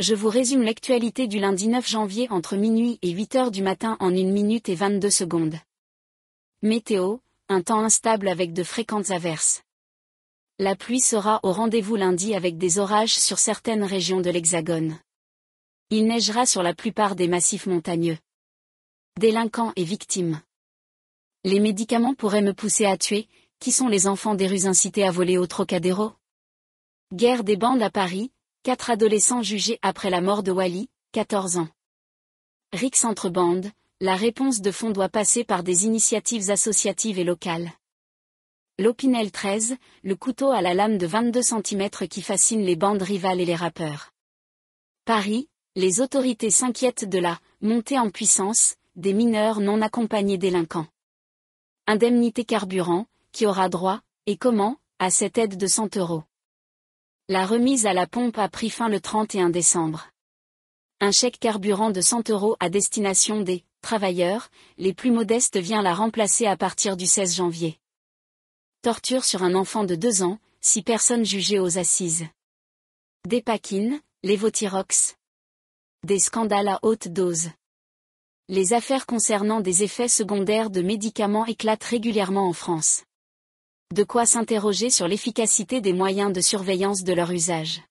Je vous résume l'actualité du lundi 9 janvier entre minuit et 8 heures du matin en 1 minute et 22 secondes. Météo, un temps instable avec de fréquentes averses. La pluie sera au rendez-vous lundi avec des orages sur certaines régions de l'Hexagone. Il neigera sur la plupart des massifs montagneux. Délinquants et victimes. Les médicaments pourraient me pousser à tuer, qui sont les enfants des rues incités à voler au Trocadéro Guerre des bandes à Paris, Quatre adolescents jugés après la mort de Wally, 14 ans. Rix entre bandes, la réponse de fond doit passer par des initiatives associatives et locales. L'Opinel 13, le couteau à la lame de 22 cm qui fascine les bandes rivales et les rappeurs. Paris, les autorités s'inquiètent de la montée en puissance des mineurs non accompagnés délinquants. Indemnité carburant, qui aura droit, et comment, à cette aide de 100 euros. La remise à la pompe a pris fin le 31 décembre. Un chèque carburant de 100 euros à destination des travailleurs, les plus modestes vient la remplacer à partir du 16 janvier. Torture sur un enfant de 2 ans, 6 personnes jugées aux assises. Des paquines, les Votirox. Des scandales à haute dose. Les affaires concernant des effets secondaires de médicaments éclatent régulièrement en France de quoi s'interroger sur l'efficacité des moyens de surveillance de leur usage.